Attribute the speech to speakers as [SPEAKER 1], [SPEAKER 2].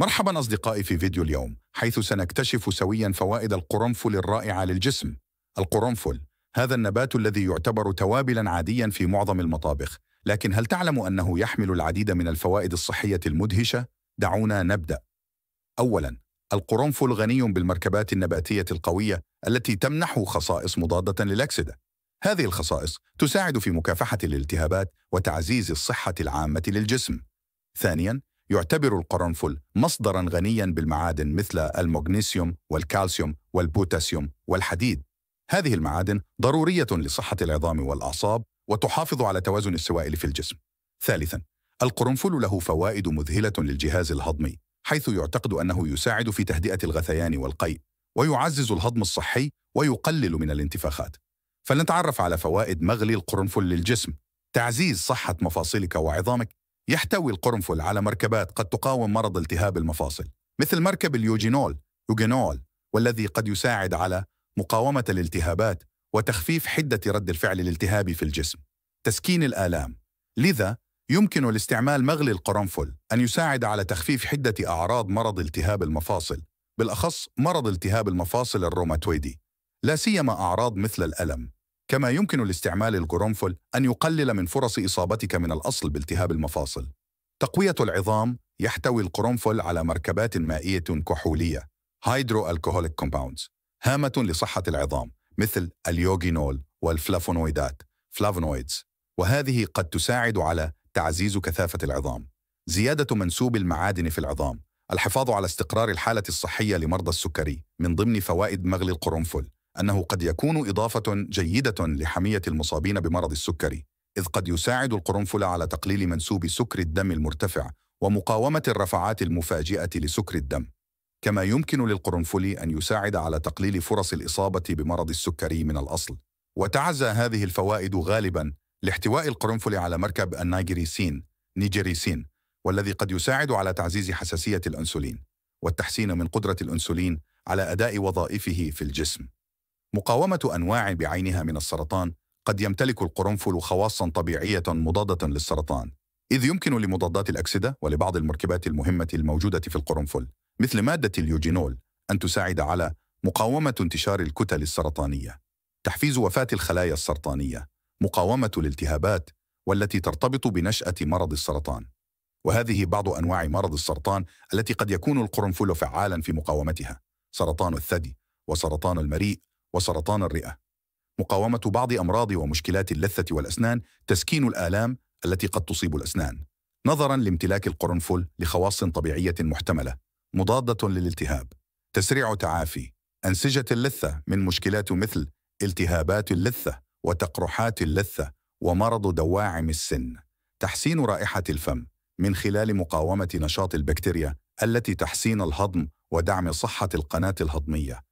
[SPEAKER 1] مرحبا أصدقائي في فيديو اليوم حيث سنكتشف سويا فوائد القرنفل الرائعة للجسم القرنفل هذا النبات الذي يعتبر توابلا عاديا في معظم المطابخ لكن هل تعلم أنه يحمل العديد من الفوائد الصحية المدهشة؟ دعونا نبدأ أولا القرنفل غني بالمركبات النباتية القوية التي تمنح خصائص مضادة للأكسدة هذه الخصائص تساعد في مكافحة الالتهابات وتعزيز الصحة العامة للجسم ثانياً يعتبر القرنفل مصدرا غنيا بالمعادن مثل المغنيسيوم والكالسيوم والبوتاسيوم والحديد هذه المعادن ضرورية لصحة العظام والأعصاب وتحافظ على توازن السوائل في الجسم ثالثاً القرنفل له فوائد مذهلة للجهاز الهضمي حيث يعتقد أنه يساعد في تهدئة الغثيان والقيء ويعزز الهضم الصحي ويقلل من الانتفاخات فلنتعرف على فوائد مغلي القرنفل للجسم تعزيز صحة مفاصلك وعظامك يحتوي القرنفل على مركبات قد تقاوم مرض التهاب المفاصل مثل مركب اليوجينول يوجينول والذي قد يساعد على مقاومة الالتهابات وتخفيف حدة رد الفعل الالتهابي في الجسم تسكين الآلام لذا يمكن الاستعمال مغلي القرنفل أن يساعد على تخفيف حدة أعراض مرض التهاب المفاصل بالأخص مرض التهاب المفاصل الروماتويدي لا سيما أعراض مثل الألم كما يمكن لاستعمال القرنفل أن يقلل من فرص إصابتك من الأصل بالتهاب المفاصل. تقوية العظام يحتوي القرنفل على مركبات مائية كحولية هيدرو الكهوليك كومباوندز هامة لصحة العظام مثل اليوجينول والفلافونويدات فلافونويدز وهذه قد تساعد على تعزيز كثافة العظام زيادة منسوب المعادن في العظام الحفاظ على استقرار الحالة الصحية لمرضى السكري من ضمن فوائد مغلي القرنفل أنه قد يكون إضافة جيدة لحمية المصابين بمرض السكري إذ قد يساعد القرنفل على تقليل منسوب سكر الدم المرتفع ومقاومة الرفعات المفاجئة لسكر الدم كما يمكن للقرنفل أن يساعد على تقليل فرص الإصابة بمرض السكري من الأصل وتعزى هذه الفوائد غالباً لاحتواء القرنفل على مركب النيجريسين نيجريسين والذي قد يساعد على تعزيز حساسية الأنسولين والتحسين من قدرة الأنسولين على أداء وظائفه في الجسم مقاومة أنواع بعينها من السرطان قد يمتلك القرنفل خواصا طبيعية مضادة للسرطان إذ يمكن لمضادات الأكسدة ولبعض المركبات المهمة الموجودة في القرنفل مثل مادة اليوجينول أن تساعد على مقاومة انتشار الكتل السرطانية تحفيز وفاة الخلايا السرطانية مقاومة الالتهابات والتي ترتبط بنشأة مرض السرطان وهذه بعض أنواع مرض السرطان التي قد يكون القرنفل فعالا في مقاومتها سرطان الثدي وسرطان المريء وسرطان الرئة مقاومة بعض أمراض ومشكلات اللثة والأسنان تسكين الآلام التي قد تصيب الأسنان نظراً لامتلاك القرنفل لخواص طبيعية محتملة مضادة للالتهاب تسريع تعافي أنسجة اللثة من مشكلات مثل التهابات اللثة وتقرحات اللثة ومرض دواعم السن تحسين رائحة الفم من خلال مقاومة نشاط البكتيريا التي تحسين الهضم ودعم صحة القناة الهضمية